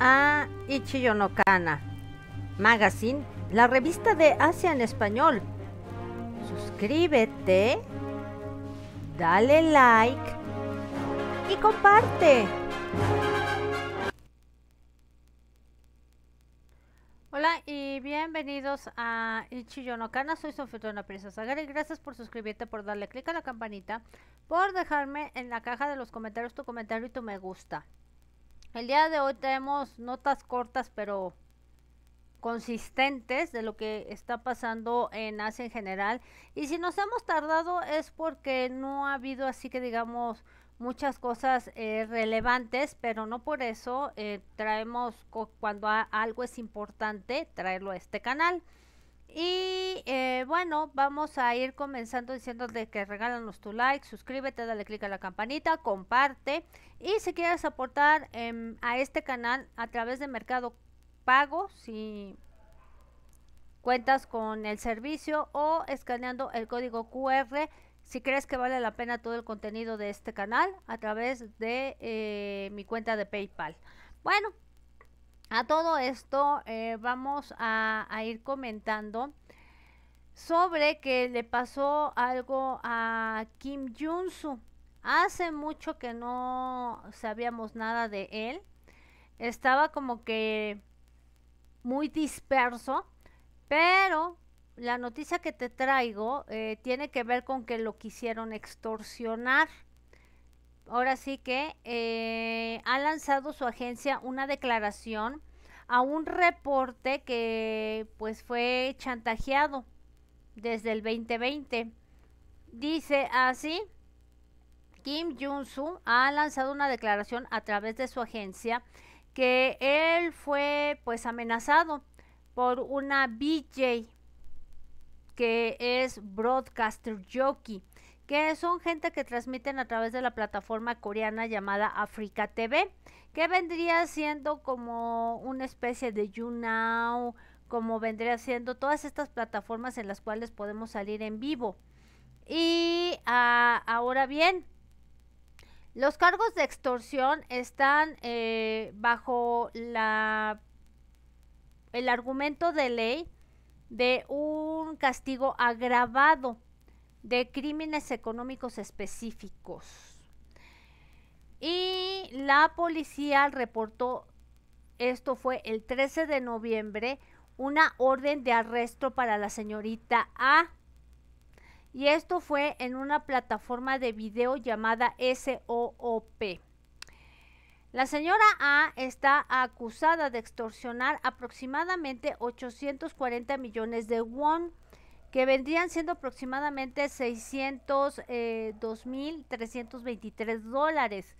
a Ichiyonokana Magazine, la revista de Asia en español. Suscríbete, dale like y comparte. Hola y bienvenidos a Ichiyonokana, soy una Prisa Sagar y gracias por suscribirte, por darle clic a la campanita, por dejarme en la caja de los comentarios tu comentario y tu me gusta. El día de hoy tenemos notas cortas pero consistentes de lo que está pasando en Asia en general. Y si nos hemos tardado es porque no ha habido así que digamos muchas cosas eh, relevantes, pero no por eso eh, traemos cuando algo es importante traerlo a este canal. Y eh, bueno, vamos a ir comenzando diciéndote que regálanos tu like, suscríbete, dale click a la campanita, comparte. Y si quieres aportar em, a este canal a través de Mercado Pago, si cuentas con el servicio o escaneando el código QR, si crees que vale la pena todo el contenido de este canal a través de eh, mi cuenta de PayPal. Bueno, a todo esto eh, vamos a, ir comentando sobre que le pasó algo a Kim Junsu. Hace mucho que no sabíamos nada de él. Estaba como que muy disperso, pero la noticia que te traigo eh, tiene que ver con que lo quisieron extorsionar ahora sí que eh, ha lanzado su agencia una declaración a un reporte que pues fue chantajeado desde el 2020. Dice así, Kim jong ha lanzado una declaración a través de su agencia que él fue pues amenazado por una BJ que es Broadcaster Jockey que son gente que transmiten a través de la plataforma coreana llamada Africa TV, que vendría siendo como una especie de YouNow, como vendría siendo todas estas plataformas en las cuales podemos salir en vivo. Y ah, ahora bien, los cargos de extorsión están eh, bajo la, el argumento de ley de un castigo agravado de crímenes económicos específicos. Y la policía reportó, esto fue el 13 de noviembre, una orden de arresto para la señorita A. Y esto fue en una plataforma de video llamada SOOP. La señora A está acusada de extorsionar aproximadamente 840 millones de won, que vendrían siendo aproximadamente 602.323 eh, dólares.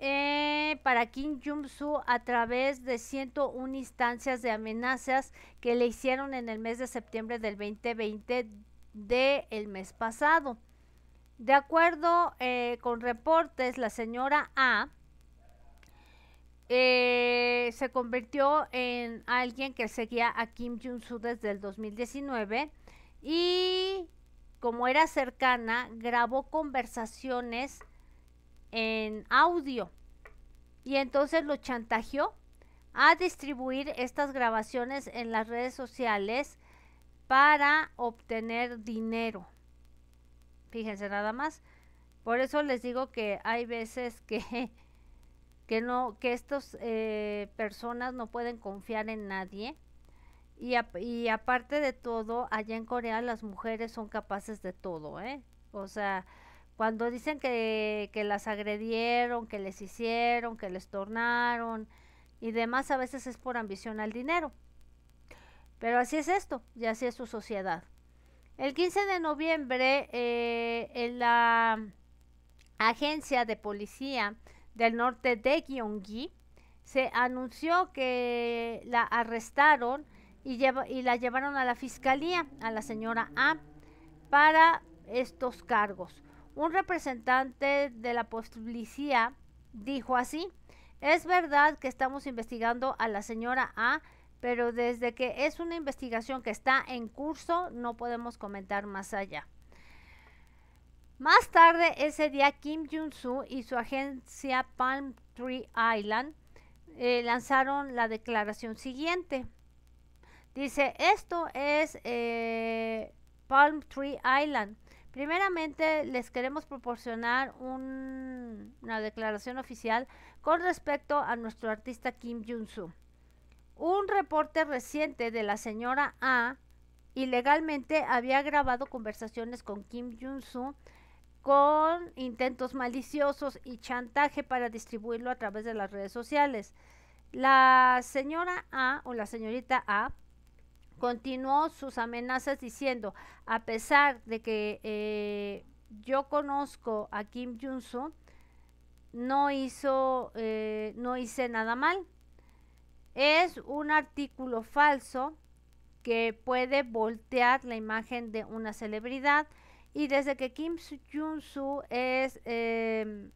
Eh, para Kim Jong-su a través de 101 instancias de amenazas que le hicieron en el mes de septiembre del 2020 del mes pasado. De acuerdo eh, con reportes, la señora A se convirtió en alguien que seguía a Kim Jong-su desde el 2019 y como era cercana, grabó conversaciones en audio. Y entonces lo chantajeó a distribuir estas grabaciones en las redes sociales para obtener dinero. Fíjense nada más. Por eso les digo que hay veces que, que no, que estas eh, personas no pueden confiar en nadie y, aparte de todo, allá en Corea las mujeres son capaces de todo, ¿eh? O sea, cuando dicen que, las agredieron, que les hicieron, que les tornaron y demás, a veces es por ambición al dinero. Pero así es esto, y así es su sociedad. El 15 de noviembre, eh, en la agencia de policía del norte de Gyeonggi, se anunció que la arrestaron y, la llevaron a la fiscalía, a la señora A, para estos cargos. Un representante de la policía dijo así, es verdad que estamos investigando a la señora A, pero desde que es una investigación que está en curso no podemos comentar más allá. Más tarde ese día, Kim Jong-soo y su agencia Palm Tree Island eh, lanzaron la declaración siguiente. Dice, esto es eh, Palm Tree Island. Primeramente, les queremos proporcionar una declaración oficial con respecto a nuestro artista Kim Jong-soo. Un reporte reciente de la señora A ilegalmente había grabado conversaciones con Kim Jong-soo con intentos maliciosos y chantaje para distribuirlo a través de las redes sociales. La señora A o la señorita A Continuó sus amenazas diciendo, a pesar de que eh, yo conozco a Kim jong un no hizo, eh, no hice nada mal. Es un artículo falso que puede voltear la imagen de una celebridad. Y desde que Kim jong un es em,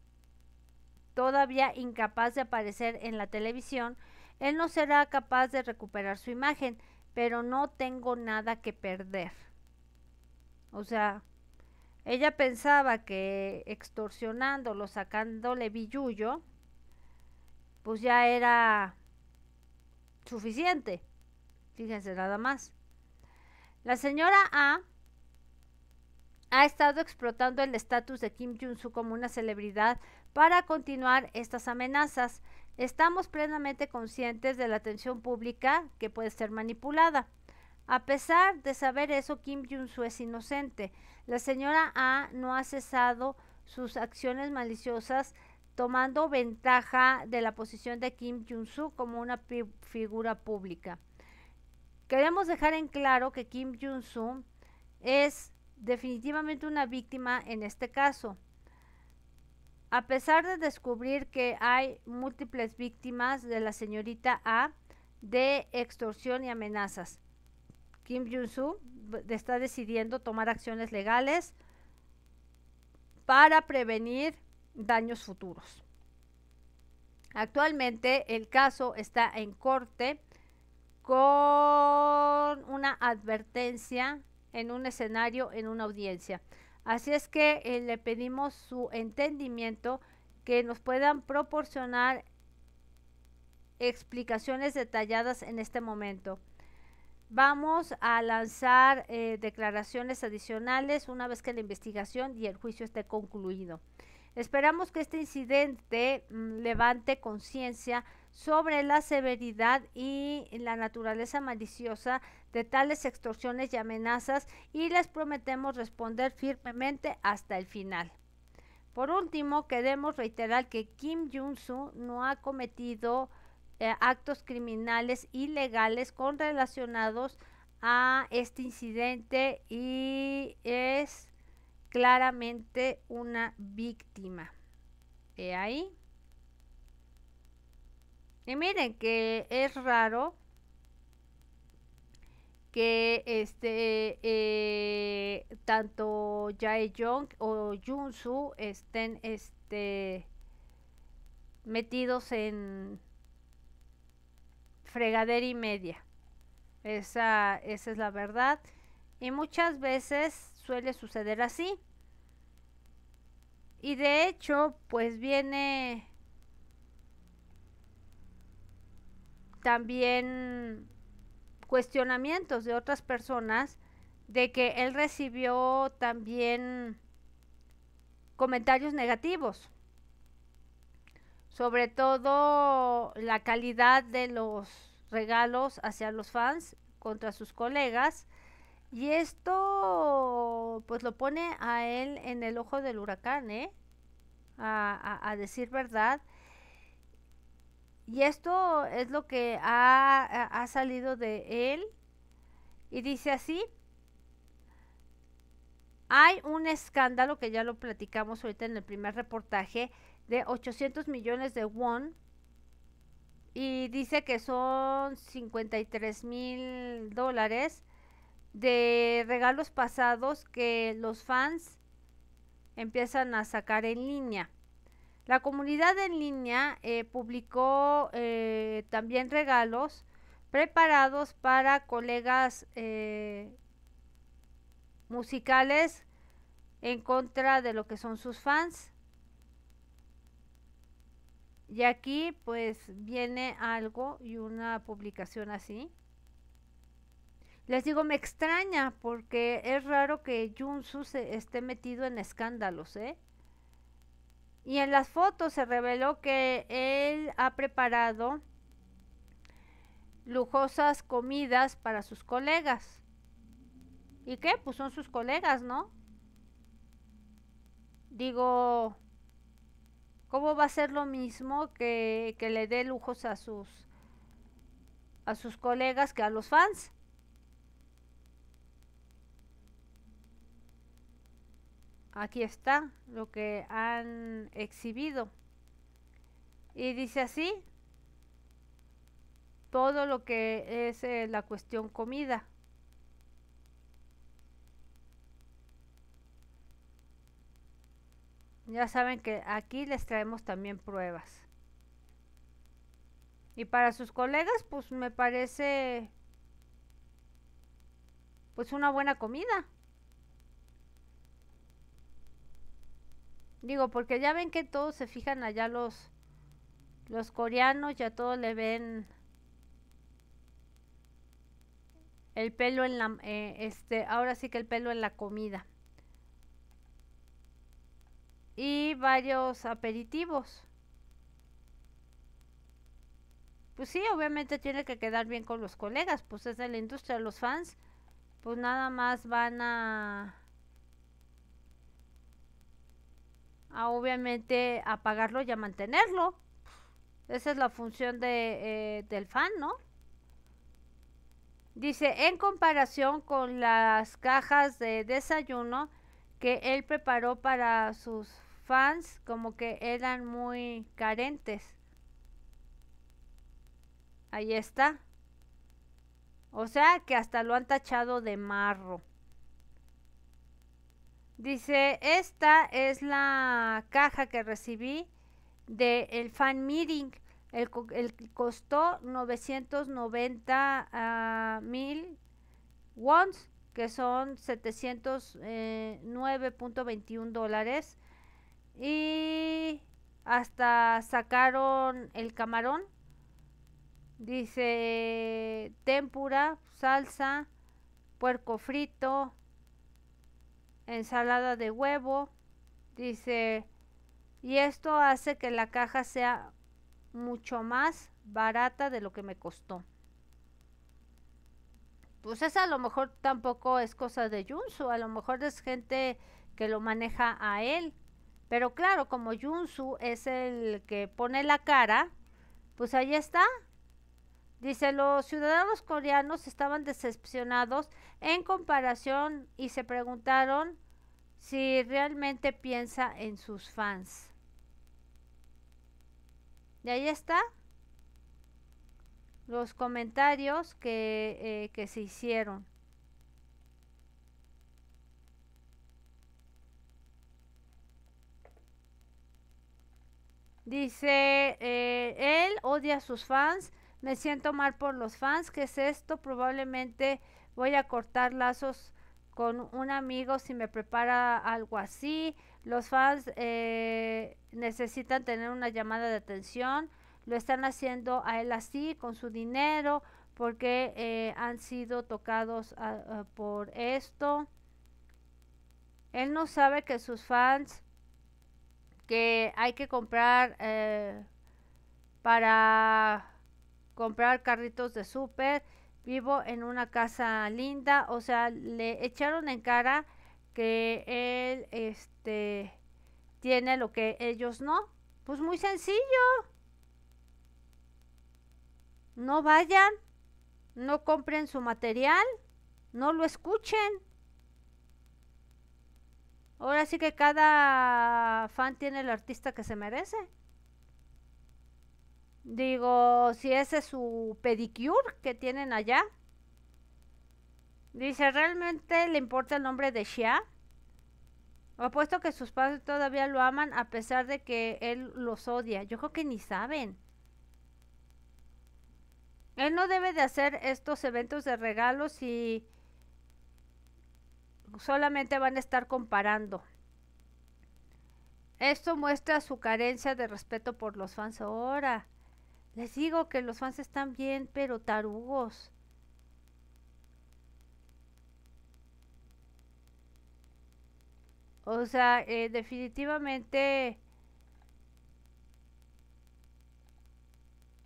todavía incapaz de aparecer en la televisión, él no será capaz de recuperar su imagen pero no tengo nada que perder. O sea, ella pensaba que extorsionándolo, sacándole billuyo, pues ya era suficiente. Fíjense nada más. La señora A ha estado explotando el estatus de Kim Jong-su como una celebridad para continuar estas amenazas. Estamos plenamente conscientes de la atención pública que puede ser manipulada. A pesar de saber eso, Kim Jong-su es inocente. La señora A no ha cesado sus acciones maliciosas tomando ventaja de la posición de Kim Jong-su como una figura pública. Queremos dejar en claro que Kim Jong-su es definitivamente una víctima en este caso. A pesar de descubrir que hay múltiples víctimas de la señorita A de extorsión y amenazas, Kim Jong-soo está decidiendo tomar acciones legales para prevenir daños futuros. Actualmente el caso está en corte con una advertencia en un escenario, en una audiencia. Así es que eh, le pedimos su entendimiento, que nos puedan proporcionar explicaciones detalladas en este momento. Vamos a lanzar eh, declaraciones adicionales una vez que la investigación y el juicio esté concluido. Esperamos que este incidente mm, levante conciencia sobre la severidad y la naturaleza maliciosa de tales extorsiones y amenazas y les prometemos responder firmemente hasta el final. Por último, queremos reiterar que Kim jong un no ha cometido eh, actos criminales ilegales con relacionados a este incidente y es claramente una víctima. ahí y miren que es raro que este eh, tanto Jae Jong o Jun-Su estén este metidos en fregadera y media. Esa, esa es la verdad. Y muchas veces suele suceder así. Y de hecho, pues viene también cuestionamientos de otras personas de que él recibió también comentarios negativos, sobre todo la calidad de los regalos hacia los fans contra sus colegas y esto pues lo pone a él en el ojo del huracán, ¿eh? a decir verdad y esto es lo que ha, salido de él. Y dice así, hay un escándalo que ya lo platicamos ahorita en el primer reportaje de 800 millones de won y dice que son 53 mil dólares de regalos pasados que los fans empiezan a sacar en línea. La comunidad en línea eh, publicó eh, también regalos preparados para colegas eh, musicales en contra de lo que son sus fans. Y aquí pues viene algo y una publicación así. Les digo, me extraña porque es raro que Junsu se esté metido en escándalos, ¿eh? Y en las fotos se reveló que él ha preparado lujosas comidas para sus colegas. ¿Y qué? Pues son sus colegas, ¿no? Digo, ¿cómo va a ser lo mismo que, que le dé lujos a sus, a sus colegas que a los fans? aquí está lo que han exhibido. Y dice así, todo lo que es eh, la cuestión comida. Ya saben que aquí les traemos también pruebas. Y para sus colegas, pues me parece pues una buena comida. Digo, porque ya ven que todos se fijan allá los, los coreanos, ya todos le ven el pelo en la, eh, este, ahora sí que el pelo en la comida. Y varios aperitivos. Pues sí, obviamente tiene que quedar bien con los colegas, pues es de la industria, los fans, pues nada más van a obviamente apagarlo y a mantenerlo. Esa es la función de, eh, del fan, ¿no? Dice, en comparación con las cajas de desayuno que él preparó para sus fans, como que eran muy carentes. Ahí está. O sea que hasta lo han tachado de marro. Dice, esta es la caja que recibí del el fan meeting. El, costó 990 ah, mil wons, que son 709.21 eh, dólares. Y hasta sacaron el camarón. Dice, tempura, salsa, puerco frito, ensalada de huevo, dice, y esto hace que la caja sea mucho más barata de lo que me costó. Pues esa a lo mejor tampoco es cosa de Junsu, a lo mejor es gente que lo maneja a él. Pero claro, como Junsu es el que pone la cara, pues ahí está, Dice, los ciudadanos coreanos estaban decepcionados en comparación y se preguntaron si realmente piensa en sus fans. Y ahí está los comentarios que, eh, se hicieron. Dice, eh, él odia a sus fans me siento mal por los fans. ¿Qué es esto? Probablemente voy a cortar lazos con un amigo si me prepara algo así. Los fans eh, necesitan tener una llamada de atención. Lo están haciendo a él así, con su dinero, porque eh, han sido tocados por esto. Él no sabe que sus fans, que hay que comprar eh, para comprar carritos de súper, vivo en una casa linda, o sea, le echaron en cara que él este tiene lo que ellos no. Pues muy sencillo. No vayan, no compren su material, no lo escuchen. Ahora sí que cada fan tiene el artista que se merece. Digo, si ese es su pedicure que tienen allá. Dice, ¿realmente le importa el nombre de Shia? Apuesto que sus padres todavía lo aman a pesar de que él los odia. Yo creo que ni saben. Él no debe de hacer estos eventos de regalos y solamente van a estar comparando. Esto muestra su carencia de respeto por los fans ahora. Les digo que los fans están bien, pero tarugos. O sea, eh, definitivamente,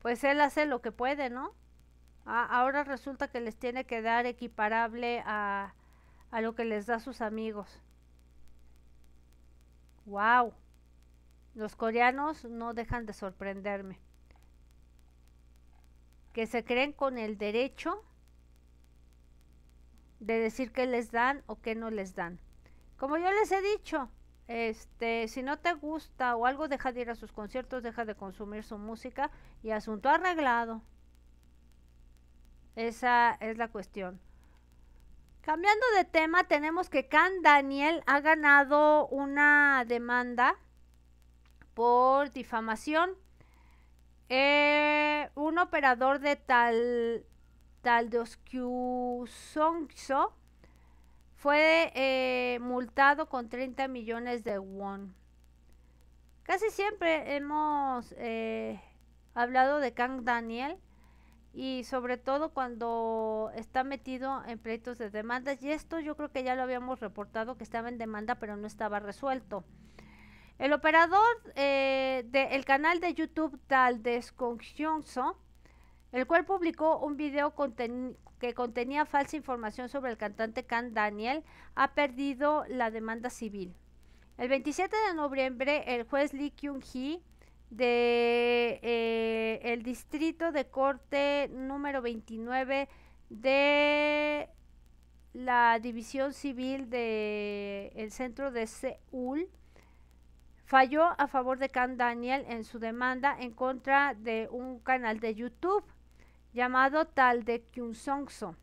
pues él hace lo que puede, ¿no? ahora resulta que les tiene que dar equiparable a, a lo que les da sus amigos. ¡Wow! Los coreanos no dejan de sorprenderme que se creen con el derecho de decir que les dan o que no les dan. Como yo les he dicho, este, si no te gusta o algo, deja de ir a sus conciertos, deja de consumir su música y asunto arreglado. Esa es la cuestión. Cambiando de tema, tenemos que Can Daniel ha ganado una demanda por difamación eh, un operador de tal Songso fue eh, multado con 30 millones de won. Casi siempre hemos eh, hablado de Kang Daniel y sobre todo cuando está metido en pleitos de demandas. Y esto yo creo que ya lo habíamos reportado que estaba en demanda pero no estaba resuelto. El operador eh, del canal de YouTube Tal el cual publicó un video que contenía falsa información sobre el cantante Can Daniel, ha perdido la demanda civil. El 27 de noviembre, el juez Lee Kyung-hee de eh, el distrito de corte número 29 de la división civil del el centro de Seúl falló a favor de can Daniel en su demanda en contra de un canal de YouTube llamado Tal de Kyunsongso,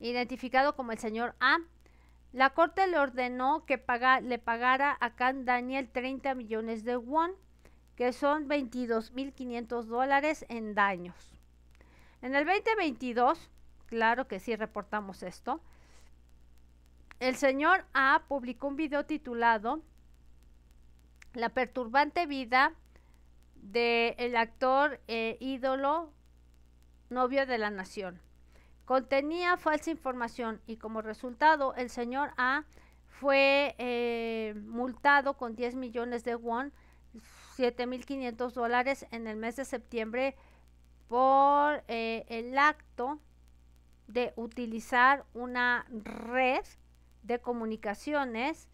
identificado como el señor A. La corte le ordenó que le pagara a can Daniel 30 millones de won, que son 22.500 dólares en daños. En el 2022, claro que sí reportamos esto, el señor A publicó un video titulado la perturbante vida del actor eh, ídolo novio de la nación. Contenía falsa información y como resultado el señor A fue eh, multado con 10 millones de won, 7.500 dólares en el mes de septiembre por eh, el acto de utilizar una red de comunicaciones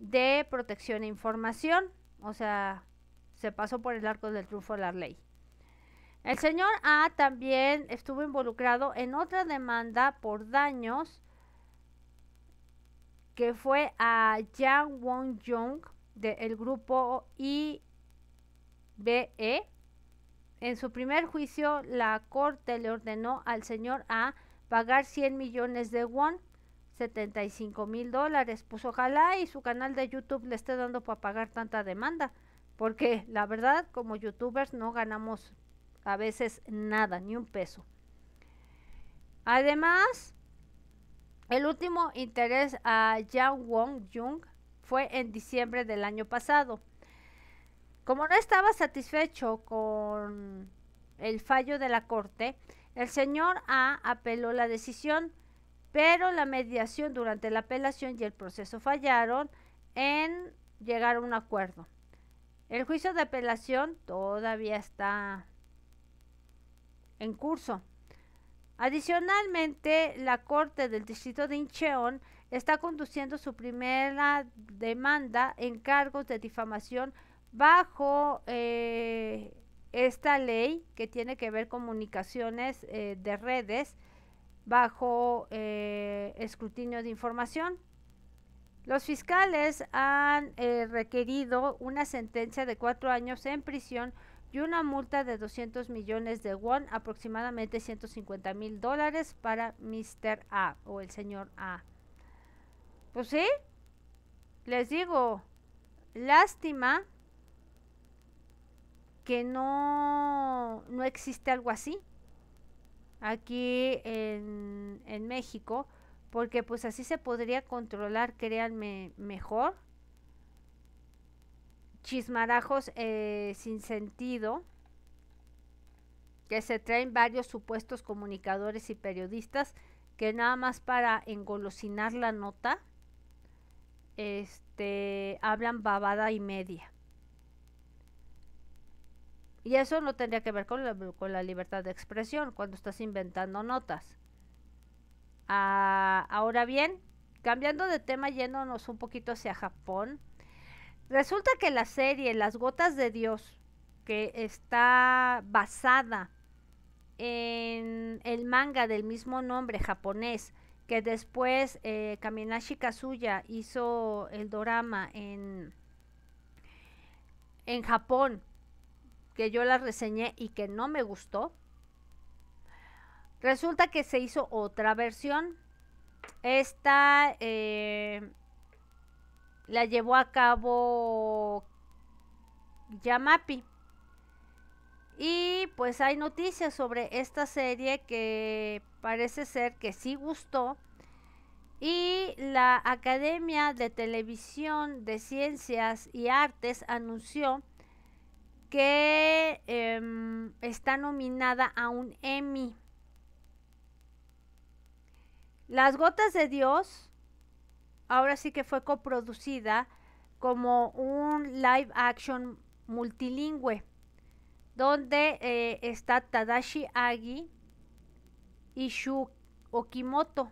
de protección e información. O sea, se pasó por el arco del triunfo de la ley. El señor A también estuvo involucrado en otra demanda por daños que fue a Yang Won Jong del grupo IBE. En su primer juicio, la corte le ordenó al señor A pagar 100 millones de won 75 mil dólares. Pues ojalá y su canal de YouTube le esté dando para pagar tanta demanda, porque la verdad como youtubers no ganamos a veces nada, ni un peso. Además, el último interés a Yang Wong Jung fue en diciembre del año pasado. Como no estaba satisfecho con el fallo de la corte, el señor A apeló la decisión pero la mediación durante la apelación y el proceso fallaron en llegar a un acuerdo. El juicio de apelación todavía está en curso. Adicionalmente, la Corte del Distrito de Incheon está conduciendo su primera demanda en cargos de difamación bajo eh, esta ley que tiene que ver comunicaciones eh, de redes bajo eh, escrutinio de información. Los fiscales han eh, requerido una sentencia de cuatro años en prisión y una multa de 200 millones de won, aproximadamente 150 mil dólares para Mr. A o el señor A. Pues sí, les digo, lástima que no, no existe algo así aquí en, México, porque pues así se podría controlar, créanme, mejor. Chismarajos eh, sin sentido que se traen varios supuestos comunicadores y periodistas que nada más para engolosinar la nota, este, hablan babada y media. Y eso no tendría que ver con la, libertad de expresión cuando estás inventando notas. Ah, ahora bien, cambiando de tema, yéndonos un poquito hacia Japón, resulta que la serie Las Gotas de Dios, que está basada en el manga del mismo nombre japonés, que después eh, Kaminashi Kazuya hizo el dorama en, en Japón que yo la reseñé y que no me gustó. Resulta que se hizo otra versión. Esta eh, la llevó a cabo Yamapi. Y pues hay noticias sobre esta serie que parece ser que sí gustó. Y la Academia de Televisión de Ciencias y Artes anunció que em, está nominada a un Emmy. Las Gotas de Dios, ahora sí que fue coproducida como un live action multilingüe, donde eh, está Tadashi Agi y Shu Okimoto.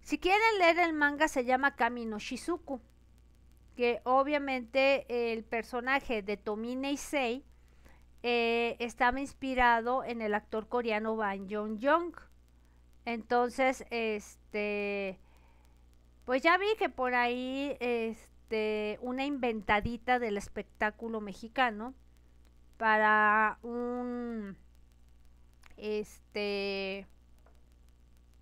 Si quieren leer el manga se llama no Shizuku que obviamente el personaje de Tomine Issei eh, estaba inspirado en el actor coreano Ban Jong Jong. Entonces, este, pues ya vi que por ahí, este, una inventadita del espectáculo mexicano para un, este,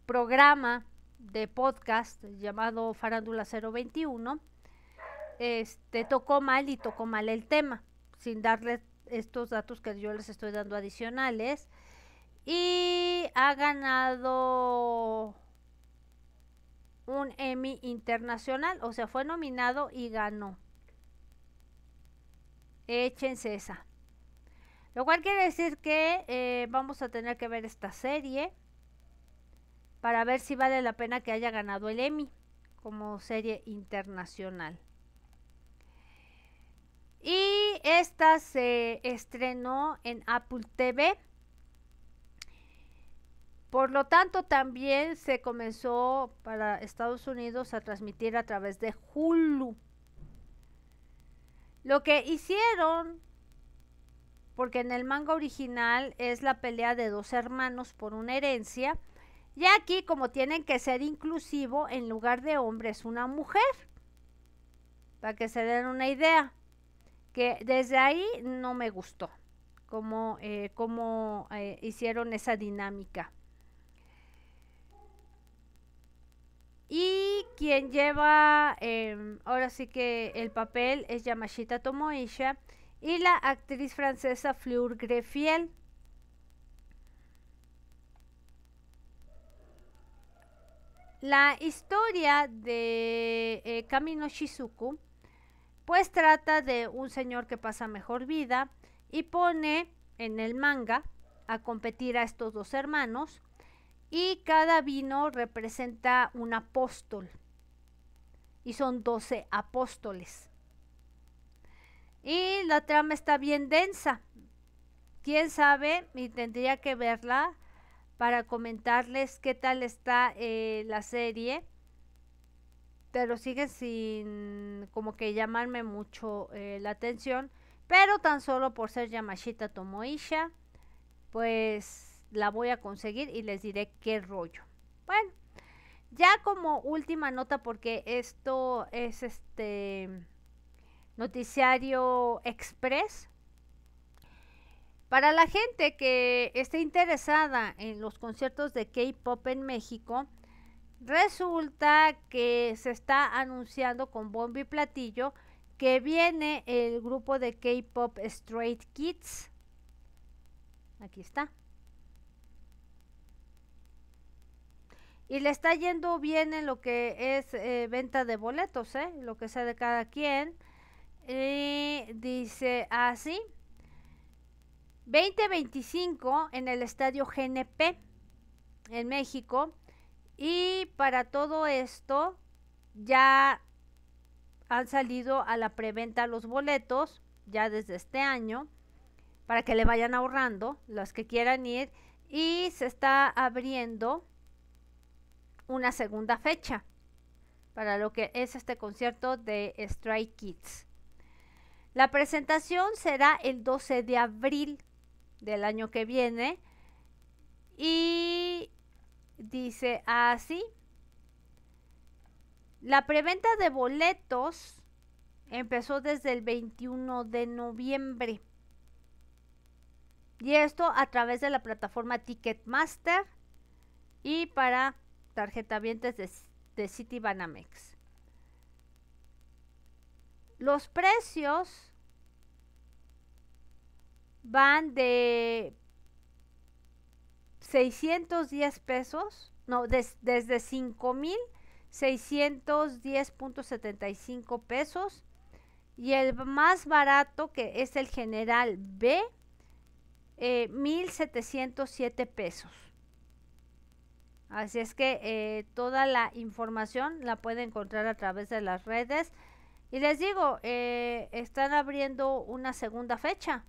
programa de podcast llamado Farándula 021 este, tocó mal y tocó mal el tema, sin darles estos datos que yo les estoy dando adicionales. Y ha ganado un Emmy internacional, o sea, fue nominado y ganó. Échense esa. Lo cual quiere decir que eh, vamos a tener que ver esta serie para ver si vale la pena que haya ganado el Emmy como serie internacional. Y esta se estrenó en Apple TV. Por lo tanto, también se comenzó para Estados Unidos a transmitir a través de Hulu. Lo que hicieron, porque en el manga original es la pelea de dos hermanos por una herencia, y aquí como tienen que ser inclusivo, en lugar de hombres una mujer, para que se den una idea que desde ahí no me gustó cómo, eh, eh, hicieron esa dinámica. Y quien lleva em, ahora sí que el papel es Yamashita Tomoisha y la actriz francesa Fleur Grefiel. La historia de Camino eh, Shizuku pues trata de un señor que pasa mejor vida y pone en el manga a competir a estos dos hermanos y cada vino representa un apóstol y son 12 apóstoles. Y la trama está bien densa. Quién sabe, y tendría que verla para comentarles qué tal está eh, la serie pero sigue sin como que llamarme mucho eh, la atención. Pero tan solo por ser Yamashita Tomoisha, pues la voy a conseguir y les diré qué rollo. Bueno, ya como última nota, porque esto es este noticiario express. Para la gente que esté interesada en los conciertos de K-Pop en México, Resulta que se está anunciando con Bombi platillo que viene el grupo de K-Pop Straight Kids. Aquí está. Y le está yendo bien en lo que es eh, venta de boletos, ¿eh? lo que sea de cada quien. Y dice así, 2025 en el estadio GNP en México y para todo esto ya han salido a la preventa los boletos, ya desde este año, para que le vayan ahorrando los que quieran ir. Y se está abriendo una segunda fecha para lo que es este concierto de Strike Kids. La presentación será el 12 de abril del año que viene y Dice así. La preventa de boletos empezó desde el 21 de noviembre. Y esto a través de la plataforma Ticketmaster y para tarjeta de, de City Banamex. Los precios van de 610 pesos, no, des, desde 5.610.75 pesos. Y el más barato, que es el general B, 1.707 eh, pesos. Así es que eh, toda la información la puede encontrar a través de las redes. Y les digo, eh, están abriendo una segunda fecha.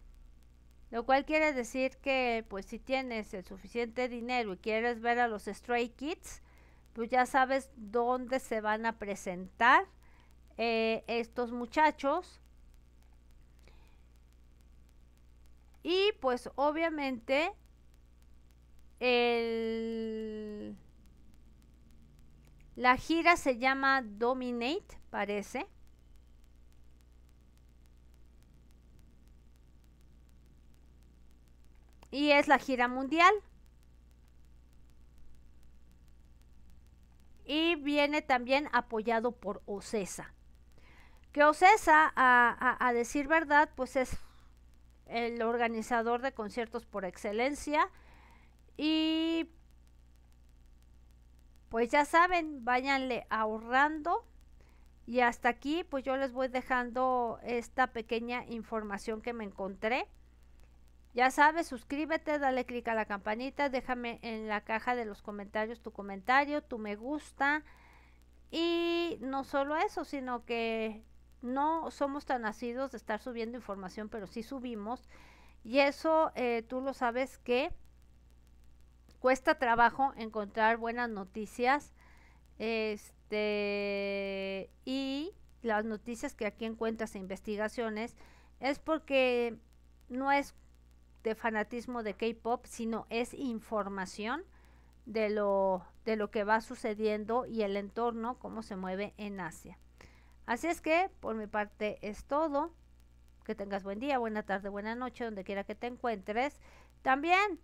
Lo cual quiere decir que pues si tienes el suficiente dinero y quieres ver a los Stray Kids, pues ya sabes dónde se van a presentar eh, estos muchachos. Y pues obviamente el... la gira se llama Dominate, parece. y es la gira mundial. Y viene también apoyado por OCESA. Que OCESA, a, a, decir verdad, pues es el organizador de conciertos por excelencia. Y pues ya saben, váyanle ahorrando. Y hasta aquí, pues yo les voy dejando esta pequeña información que me encontré. Ya sabes, suscríbete, dale clic a la campanita, déjame en la caja de los comentarios tu comentario, tu me gusta. Y no solo eso, sino que no somos tan nacidos de estar subiendo información, pero sí subimos. Y eso eh, tú lo sabes que cuesta trabajo encontrar buenas noticias. Este, y las noticias que aquí encuentras e investigaciones es porque no es de fanatismo de K-pop, sino es información de lo, de lo que va sucediendo y el entorno, cómo se mueve en Asia. Así es que, por mi parte, es todo. Que tengas buen día, buena tarde, buena noche, donde quiera que te encuentres. También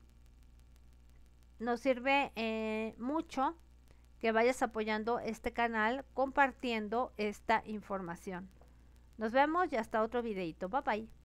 nos sirve eh, mucho que vayas apoyando este canal compartiendo esta información. Nos vemos y hasta otro videito. Bye bye.